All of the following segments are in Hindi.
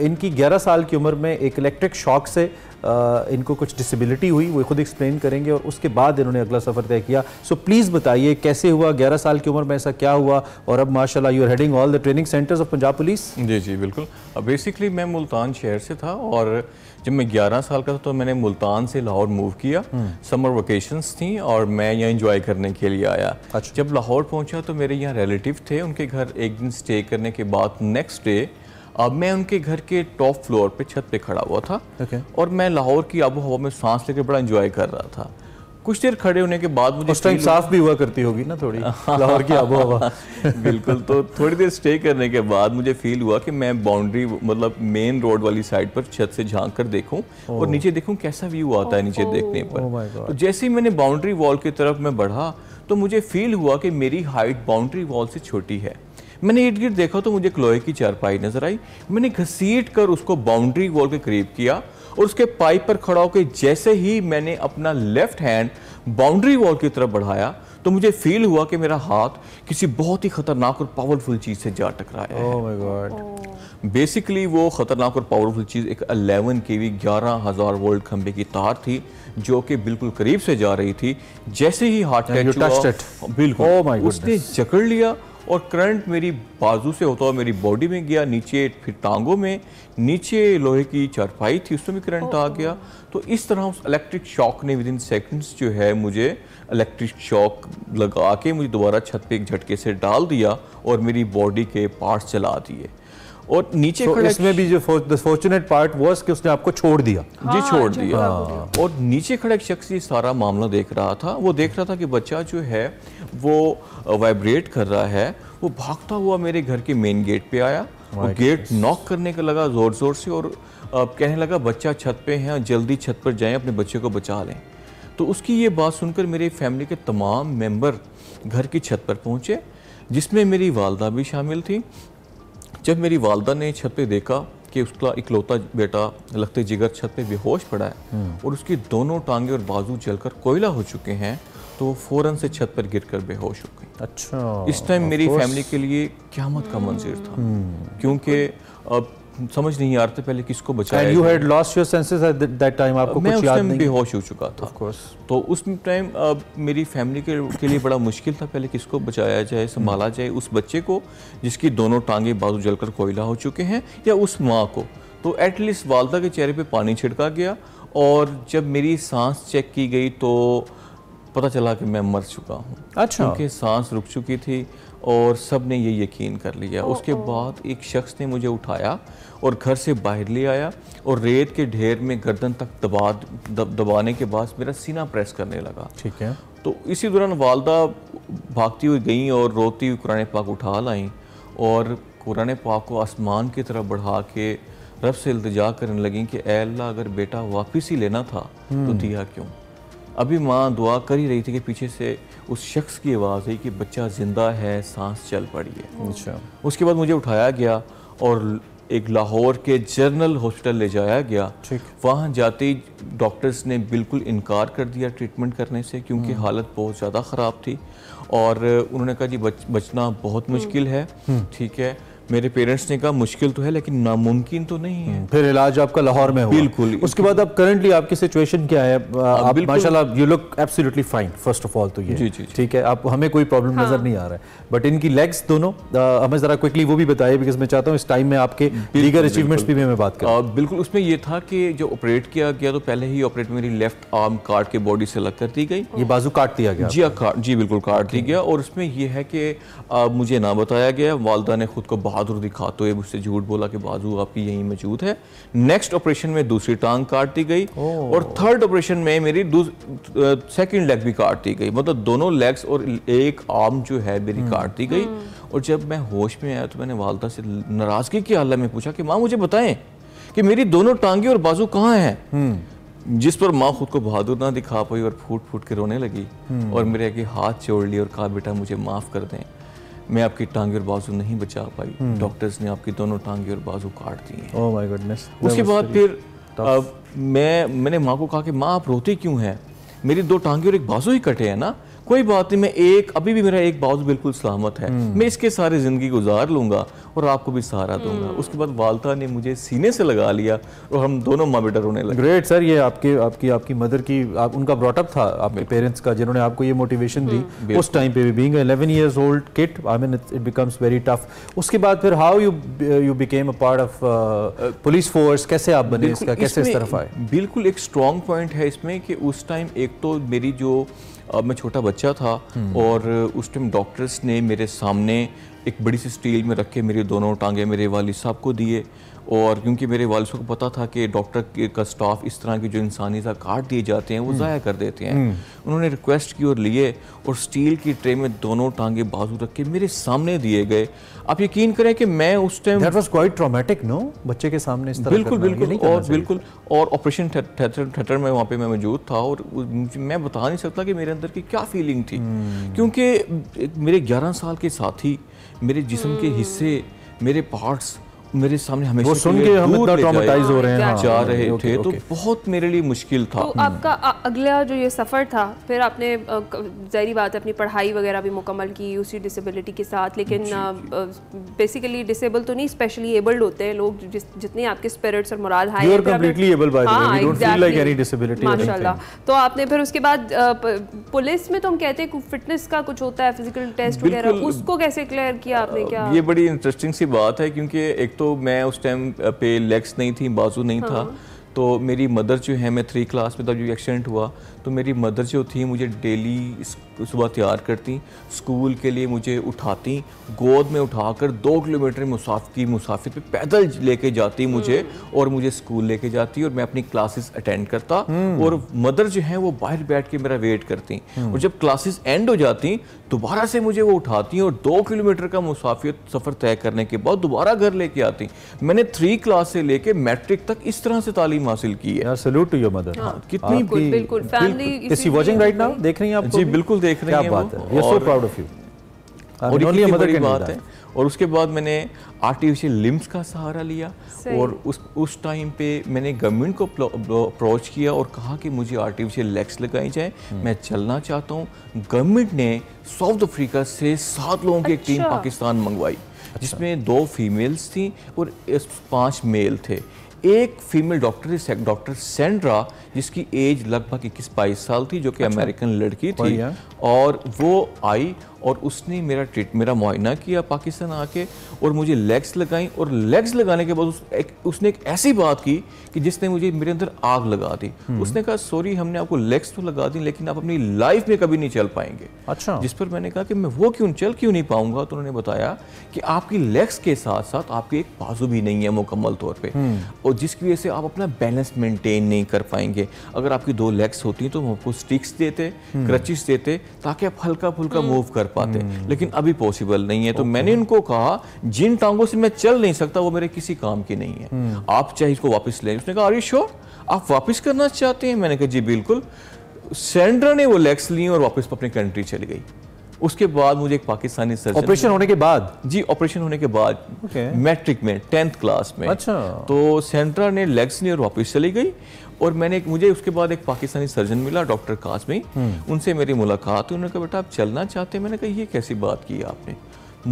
इनकी 11 साल की उम्र में एक इलेक्ट्रिक शॉक से आ, इनको कुछ डिसेबिलिटी हुई वो खुद एक्सप्लेन करेंगे और उसके बाद इन्होंने अगला सफ़र तय किया सो प्लीज़ बताइए कैसे हुआ ग्यारह साल की उम्र में ऐसा क्या हुआ और अब माशाल्लाह you are heading all the training centres of Punjab police जी जी बिल्कुल अब बेसिकली मैं मुल्तान शहर से था और जब मैं ग्यारह साल का था तो मैंने मुल्तान से लाहौर मूव किया समर हम्म। वकेशंस थी और मैं यहाँ इंजॉय करने के लिए आया अच्छा। जब लाहौर पहुँचा तो मेरे यहाँ रिलेटिव थे उनके घर एक दिन स्टे करने के बाद नेक्स्ट डे अब मैं उनके घर के टॉप फ्लोर पे छत पे खड़ा हुआ था okay. और मैं लाहौर की आबो हवा में सांस लेकर बड़ा इंजॉय कर रहा था कुछ देर खड़े होने के बाद मुझे उस टाइम साफ भी हुआ करती होगी ना थोड़ी लाहौर की आबो हवा बिल्कुल तो थोड़ी देर स्टे करने के बाद मुझे फील हुआ कि मैं बाउंड्री मतलब मेन रोड वाली साइड पर छत से झांक कर देखूं और oh. नीचे देखूं कैसा व्यू आता है नीचे देखने oh. पर oh तो जैसे ही मैंने बाउंड्री वॉल की तरफ मैं बढ़ा तो मुझे फील हुआ कि मेरी हाइट बाउंड्री वॉल से छोटी है मैंने इर्द गिर्द देखा तो मुझे एक लोहे की चारपाई नज़र आई मैंने घसीट कर उसको बाउंड्री वॉल के करीब किया और उसके पाइप पर खड़ा होकर जैसे ही मैंने अपना लेफ्ट हैंड बाउंड्री वॉल की तरफ बढ़ाया तो मुझे फील हुआ कि मेरा हाथ किसी बहुत ही खतरनाक और पावरफुल चीज़ से जा टकराया है oh my God. Basically oh. वो ख़तरनाक और पावरफुल चीज़ एक 11 के वी ग्यारह हज़ार वोल्ट खंबे की तार थी जो कि बिल्कुल करीब से जा रही थी जैसे ही हाथ बिल्कुल oh उसने जकड़ लिया और करंट मेरी बाजू से होता हुआ मेरी बॉडी में गया नीचे फिर टांगों में नीचे लोहे की चारपाई थी उसमें भी करंट आ गया तो इस तरह उस इलेक्ट्रिक शॉक ने विद इन सेकेंड्स जो है मुझे इलेक्ट्रिक शॉक लगा के मुझे दोबारा छत पे एक झटके से डाल दिया और मेरी बॉडी के पार्ट्स चला दिए और नीचे so, इसमें भी जो फॉर्चुनेट पार्ट वॉज कि उसने आपको छोड़ दिया हाँ, जी छोड़ दिया हाँ। और नीचे खड़ा एक शख्स सारा मामला देख रहा था वो देख रहा था कि बच्चा जो है वो वाइब्रेट कर रहा है वो भागता हुआ मेरे घर के मेन गेट पे आया वो गेट नॉक करने का लगा ज़ोर ज़ोर से और कहने लगा बच्चा छत पे है जल्दी छत पर जाए अपने बच्चे को बचा लें तो उसकी ये बात सुनकर मेरे फैमिली के तमाम मेम्बर घर की छत पर पहुंचे जिसमें मेरी वालदा भी शामिल थी जब मेरी वालदा ने छत पे देखा कि उसका इकलौता बेटा लगते जिगर छत पे बेहोश पड़ा है हम्म। और उसकी दोनों टांगे और बाजू जलकर कोयला हो चुके हैं तो वो फ़ौरन से छत पर गिर कर बेहोश हो गई अच्छा इस टाइम मेरी फैमिली के लिए क्यामत का मंजिर था हम्म। क्योंकि अब समझ नहीं आ रहे पहले किसको बचाया you had lost your senses at that time आपको मैं कुछ याद नहीं बेहोश हो चुका था ऑफ कोर्स तो उस टाइम मेरी फैमिली के, के लिए बड़ा मुश्किल था पहले किसको बचाया जाए संभाला जाए उस बच्चे को जिसकी दोनों टांगे बाजू जलकर कोयला हो चुके हैं या उस माँ को तो एटलीस्ट वालदा के चेहरे पर पानी छिड़का गया और जब मेरी सांस चेक की गई तो पता चला कि मैं मर चुका हूँ अच्छा उनकी सांस रुक चुकी थी और सब ने ये यकीन कर लिया ओ, उसके बाद एक शख्स ने मुझे उठाया और घर से बाहर ले आया और रेत के ढेर में गर्दन तक दबा दब, दबाने के बाद मेरा सीना प्रेस करने लगा ठीक है तो इसी दौरान वालदा भागती हुई गई और रोती हुई कुरान पाक उठा लाई और कुरान पाक को आसमान की तरफ बढ़ा के रब से इल्तजा करने लगी कि अल्लाह अगर बेटा वापिस ही लेना था तो हम्म। दिया क्यों अभी माँ दुआ कर ही रही थी कि पीछे से उस शख्स की आवाज़ आई कि बच्चा ज़िंदा है सांस चल पड़ी है अच्छा उसके बाद मुझे उठाया गया और एक लाहौर के जर्नल हॉस्पिटल ले जाया गया ठीक वहाँ जाते ही डॉक्टर्स ने बिल्कुल इनकार कर दिया ट्रीटमेंट करने से क्योंकि हम्म। हालत बहुत ज़्यादा ख़राब थी और उन्होंने कहा कि बच बचना बहुत हम्म। मुश्किल है हम्म। ठीक है मेरे पेरेंट्स ने कहा मुश्किल तो है लेकिन नामुमकिन तो नहीं है फिर इलाज आपका लाहौर में हुआ बिल्कुल उसके बाद अब करंटली आपकी सिचुएशन क्या है आप माशाल्लाह you look absolutely fine first of all तो ये ठीक है आप हमें कोई प्रॉब्लम हाँ। नजर नहीं आ रहा है बट इनकी लेग्स दोनों हमें जरा क्विकली वो भी बताइए बिकॉज मैं चाहता हूँ इस टाइम में आपके दीगर अचीवमेंट्स भी मैं बात करूँ बिल्कुल उसमें यह था कि जो ऑपरेट किया गया तो पहले ही ऑपरेट मेरी लेफ्ट आर्म काट के बॉडी से अलग कर दी गई ये बाजू काट दिया गया जी हाँ, जी बिल्कुल काट दी गया और उसमें यह है कि मुझे ना बताया गया वालदा ने खुद को बाहर बहादुर दिखा तो ये मुझसे झूठ बोला कि बाजू आपकी यहीं मौजूद है नेक्स्ट ऑपरेशन में दूसरी टांग काट दी गई और थर्ड ऑपरेशन में मेरी सेकंड लेग भी काट दी गई मतलब दोनों लेग्स और एक आर्म जो है मेरी हम्म। काट दी गई हम्म। और जब मैं होश में आया तो मैंने वालदा से नाराजगी के हाल में पूछा कि माँ मुझे बताएं कि मेरी दोनों टांगे और बाजू कहाँ हैं हम्म। जिस पर माँ खुद को बहादुर ना दिखा पाई और फूट फूट के रोने लगी और मेरे आगे हाथ जोड़ लिए और कहा बेटा मुझे माफ़ कर दें मैं आपकी टांगे और बाजू नहीं बचा पाई हम्म। डॉक्टर्स ने आपकी दोनों टांगे और बाजू काट दी हैं ओह माय गॉडनेस उसके बाद फिर मैं मैंने माँ को कहा कि माँ आप रोते क्यों हैं मेरी दो टांगे और एक बाजू ही कटे हैं ना कोई बात नहीं मैं एक अभी भी मेरा एक बाउस बिल्कुल सलामत है हम्म। मैं इसके सारे ज़िंदगी गुजार लूंगा और आपको भी सहारा दूंगा हम्म। उसके बाद वालता ने मुझे सीने से लगा लिया और हम दोनों माँ बेटा रोने लगे ग्रेट सर ये आपके आपकी आपकी मदर की आप उनका ब्रॉटअप था आपके पेरेंट्स का जिन्होंने आपको ये मोटिवेशन दी हम्म, उस टाइम पे भी being eleven years old kid I mean it becomes very tough उसके बाद फिर how you you became a part of police force कैसे आप बने इसका कैसे इस तरफ आए बिल्कुल एक स्ट्रॉन्ग पॉइंट है इसमें कि उस टाइम एक तो मेरी जो अब मैं छोटा बच्चा था हम्म। और उस टाइम डॉक्टर्स ने मेरे सामने एक बड़ी सी स्टील में रखे मेरे दोनों टांगे मेरे वाली साहब को दिए और क्योंकि मेरे वालद को पता था कि डॉक्टर का स्टाफ इस तरह की जो इंसानी काट दिए जाते हैं वो हम्म। ज़ाया कर देते हैं हम्म। उन्होंने रिक्वेस्ट की और लिए और स्टील की ट्रे में दोनों टांगे बाजू रख के मेरे सामने दिए गए आप यकीन करें कि मैं उस time that was quite traumatic no बच्चे के सामने इस तरह बिल्कुल बिल्कुल और बिल्कुल और ऑपरेशन थिएटर में वहाँ पे मैं मौजूद था और मैं बता नहीं सकता कि मेरे अंदर की क्या फीलिंग थी हम्म। क्योंकि मेरे ग्यारह साल के साथी मेरे जिसम के हिस्से मेरे पार्ट्स मेरे सामने हमेशा वो सुन के हम इतना ट्रॉमेटाइज हो रहे हैं जा हाँ। रहे थे तो बहुत मेरे लिए मुश्किल था तो हम्म। आपका अगला जो ये सफ़र था फिर आपने जाहरी बात है अपनी पढ़ाई वगैरह भी मुकम्मल की उसी डिसेबिलिटी के साथ लेकिन बेसिकली डिसेबल तो नहीं स्पेशली एबल्ड होते हैं लोग जितने आपके स्पिरिट्स और मुराद high you are completely able by the way don't feel like any disability माशाल्लाह तो आपने फिर उसके बाद पुलिस में तो हम कहते हैं फिटनेस का कुछ होता है फिजिकल टेस्ट वगैरह उसको कैसे क्लियर किया आपने क्या ये बड़ी इंटरेस्टिंग सी बात है क्योंकि एक तो तो मैं उस टाइम पे लेग्स नहीं थी बाजू नहीं हाँ। था तो मेरी मदर जो है मैं थ्री क्लास में तब जो एक्सीडेंट हुआ तो मेरी मदर जो थी मुझे डेली सुबह तैयार करती स्कूल के लिए मुझे उठाती गोद में उठाकर दो किलोमीटर मुसाफ की मुसाफिर पे पैदल लेके जाती मुझे हम्म। और मुझे स्कूल लेके जाती और मैं अपनी क्लासेस अटेंड करता हम्म। और मदर जो है वो बाहर बैठ के मेरा वेट करती हम्म। और जब क्लासेस एंड हो जाती दोबारा से मुझे वो उठाती और दो किलोमीटर का मुसाफिर सफ़र तय करने के बाद दोबारा घर लेके आती मैंने थ्री क्लास से लेके मैट्रिक तक इस तरह से तालीम हासिल की है सल्यूट टू योर मदर कितनी बिल्कुल बिल्कुल वाचिंग राइट नाउ देख रही हैं आप जी तो बिल्कुल देख रही हैं क्या बात है we are so proud of you और ये बड़ी बात है और उसके बाद मैंने आर्टिफिशियल लिम्स का सहारा लिया और उस उस टाइम पे मैंने गवर्नमेंट को अप्रोच किया और कहा कि मुझे आर्टिफिशियल लेग्स लगाई जाए हम्म। मैं चलना चाहता हूँ गवर्नमेंट ने साउथ अफ्रीका से सात लोगों की एक टीम अच्छा। पाकिस्तान मंगवाई जिसमें दो फीमेल्स थी और पांच मेल थे एक फीमेल डॉक्टर थी डॉक्टर सेंड्रा जिसकी एज लगभग इक्कीस बाईस साल थी जो कि अच्छा। अमेरिकन लड़की थी और वो आई और उसने मेरा ट्रीट मेरा मुआयना किया पाकिस्तान आके और मुझे लेग्स लगाई और लेग्स लगाने के बाद उस एक, उसने एक ऐसी बात की कि जिसने मुझे मेरे अंदर आग लगा दी हम्म। उसने कहा सॉरी हमने आपको लेग्स तो लगा दी लेकिन आप अपनी लाइफ में कभी नहीं चल पाएंगे अच्छा जिस पर मैंने कहा कि मैं वो क्यों चल क्यों नहीं पाऊंगा तो उन्होंने बताया कि आपकी लेग्स के साथ साथ आपकी एक बाजू भी नहीं है मुकम्मल तौर पर हम्म। और जिसकी वजह से आप अपना बैलेंस मेंटेन नहीं कर पाएंगे अगर आपकी दो लेग्स होती तो हम आपको स्टिक्स देते क्रचिस हम्म। देते ताकि आप हल्का फुल्का मूव कर पाते हम्म। लेकिन अभी पॉसिबल नहीं है तो मैंने उनको कहा जिन टांगों से मैं चल नहीं सकता वो मेरे किसी काम की नहीं है हम्म। आप चाहे इसको वापस लें उसने कहा आर श्योर आप वापस करना चाहते हैं मैंने कहा जी बिल्कुल सेंड्रा ने वो लेग्स ली और वापस अपनी कंट्री चली गई उसके बाद मुझे एक पाकिस्तानी सर्जन ऑपरेशन होने के बाद जी ऑपरेशन होने के बाद मैट्रिक okay. में टेंथ क्लास में अच्छा तो सेंट्रा ने लेग्स ली और वापस चली गई और मैंने एक मुझे उसके बाद एक पाकिस्तानी सर्जन मिला डॉक्टर काजमी हम्म। उनसे मेरी मुलाकात हुई उन्होंने कहा बेटा आप चलना चाहते हैं मैंने कहा ये कैसी बात की आपने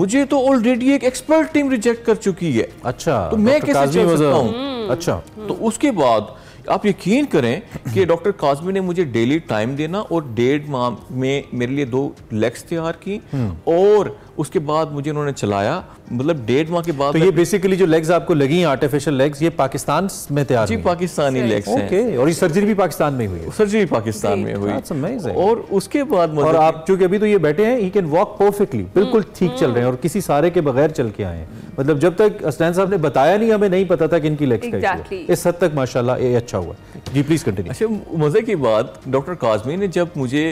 मुझे तो ऑलरेडी एक एक्सपर्ट टीम रिजेक्ट कर चुकी है अच्छा तो मैं कैसे सकता हूं? हम्म। अच्छा तो उसके बाद आप यकीन करें कि डॉक्टर काजमी ने मुझे डेली टाइम देना और डेढ़ माह में मेरे लिए दो लेग्स तैयार की हम्म। और उसके बाद मुझे उन्होंने चलाया मतलब डेढ़ माह के बाद तो ये बेसिकली जो लेग्स आपको लगी हैं आर्टिफिशियल लेग्स ये पाकिस्तान में तैयार जी पाकिस्तानी लेग्स हैं ओके और ये सर्जरी भी पाकिस्तान में हुई है सर्जरी पाकिस्तान में हुई और उसके बाद और आप चूंकि अभी तो ये बैठे हैं ही कैन वॉक परफेक्टली बिल्कुल हम्म, ठीक चल हम्म। रहे हैं और किसी सारे के बगैर चल के आए मतलब जब तक असलैन साहब ने बताया नहीं हमें नहीं पता था कि इनकी लेग्स इस हद तक माशाल्लाह ये अच्छा हुआ जी प्लीज़ कंटिन्यू अच्छा मज़े की बात डॉक्टर काजमी ने जब मुझे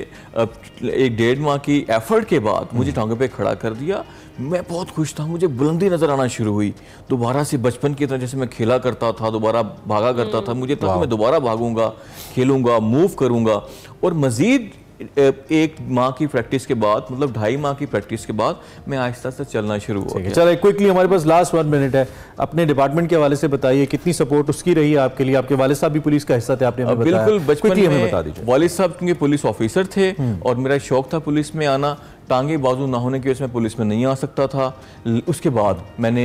एक डेढ़ माह की एफर्ट के बाद मुझे हम्म। टांगे पे खड़ा कर कर दिया मैं बहुत खुश था मुझे बुलंदी नज़र आना शुरू हुई दोबारा से बचपन की तरह जैसे मैं खेला करता था दोबारा भागा करता था मुझे था मैं दोबारा भागूंगा खेलूंगा मूव करूंगा और मज़ीद एक माह की प्रैक्टिस के बाद मतलब ढाई माह की प्रैक्टिस के बाद मैं आहिस्ता आहिस्ता चलना शुरू हुआ चल चलो क्विकली हमारे पास लास्ट वन मिनट है अपने डिपार्टमेंट के हवाले से बताइए कितनी सपोर्ट उसकी रही आपके लिए आपके वाले साहब भी पुलिस का हिस्सा थे आपने हमें बिल्कुल बचपन में बता दीजिए वाले साहब क्योंकि पुलिस ऑफिसर थे हम्म। और मेरा शौक था पुलिस में आना टांगे बाजू ना होने की वजह से पुलिस में नहीं आ सकता था उसके बाद मैंने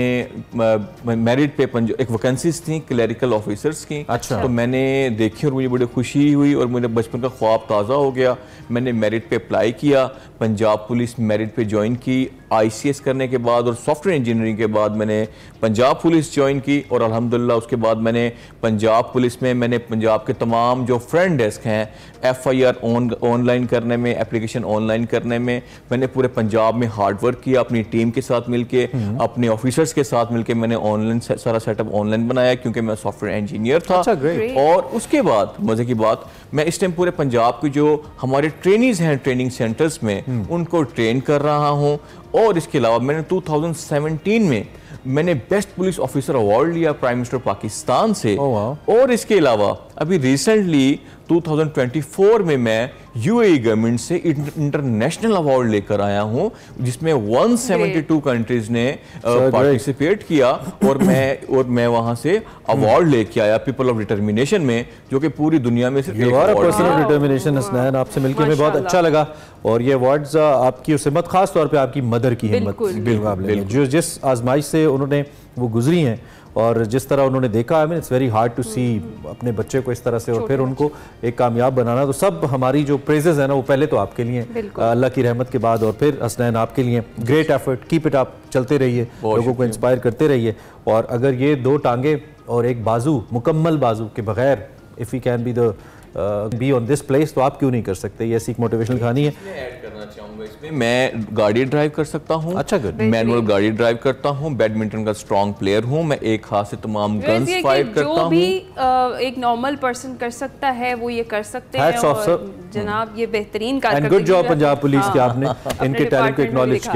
मेरिट पे पंज एक वैकेंसीज थी क्लैरिकल ऑफिसर्स की अच्छा तो मैंने देखी और मुझे बड़ी खुशी हुई और मेरे बचपन का ख्वाब ताज़ा हो गया मैंने मेरिट पे अप्लाई किया पंजाब पुलिस मेरिट पे ज्वाइन की आईसीएस करने के बाद और सॉफ्टवेयर इंजीनियरिंग के बाद मैंने पंजाब पुलिस ज्वाइन की और अल्हम्दुलिल्लाह उसके बाद मैंने पंजाब पुलिस में मैंने पंजाब के तमाम जो फ्रंट डेस्क हैं एफआईआर ऑनलाइन करने में एप्लीकेशन ऑनलाइन करने में मैंने पूरे पंजाब में हार्ड वर्क किया अपनी टीम के साथ मिल हम्म। अपने ऑफिसर्स के साथ मिल मैंने ऑनलाइन सारा सेटअप ऑनलाइन बनाया क्योंकि मैं सॉफ्टवेयर इंजीनियर था अच्छा, और उसके बाद मज़े की बात मैं इस टाइम पूरे पंजाब के जो हमारे ट्रेनिज हैं ट्रेनिंग सेंटर्स में हम्म। उनको ट्रेन कर रहा हूँ और इसके अलावा मैंने 2017 में मैंने बेस्ट पुलिस ऑफिसर अवार्ड लिया प्राइम मिनिस्टर पाकिस्तान से oh, और इसके अलावा अभी रिसेंटली 2024 में मैं यूएई गवर्नमेंट e से इंटरनेशनल अवार्ड लेकर आया हूं जिसमें 172 कंट्रीज ने पार्टिसिपेट uh, किया और मैं और मैं वहां से अवार्ड hmm. लेके आया पीपल ऑफ डिटर्मिनेशन में जो कि पूरी दुनिया में सिर्फ आपसे मिलकर हमें बहुत अच्छा लगा और ये अवार्ड uh, आपकी उस हिम्मत खास तौर पे आपकी मदर की हिम्मत जिस आजमाइश से उन्होंने वो गुजरी हैं और जिस तरह उन्होंने देखा I mean it's very hard to see अपने बच्चे को इस तरह से और फिर उनको एक कामयाब बनाना तो सब हमारी जो प्रेजेज है ना वो पहले तो आपके लिए अल्लाह की रहमत के बाद और फिर हसनैन आपके लिए ग्रेट एफर्ट कीप इट आप चलते रहिए लोगों को इंस्पायर करते रहिए और अगर ये दो टांगे और एक बाजू मुकम्मल बाजू के बगैर if you can be the be on this place तो आप क्यों नहीं कर सकते ये सीख मोटिवेशनल कहानी है मैं गाड़ी ड्राइव कर सकता हूँ अच्छा गुड मैनुअल गाड़ी ड्राइव करता हूँ बैडमिंटन का स्ट्रॉन्ग प्लेयर हूँ मैं एक हाथ से तमाम गन्स फायर करता हूँ जो भी एक नॉर्मल पर्सन कर सकता है वो ये कर सकते हैं जनाब ये बेहतरीन गुड जॉब पंजाब पुलिस के आपने इनके टैलेंट को एक्नॉलेज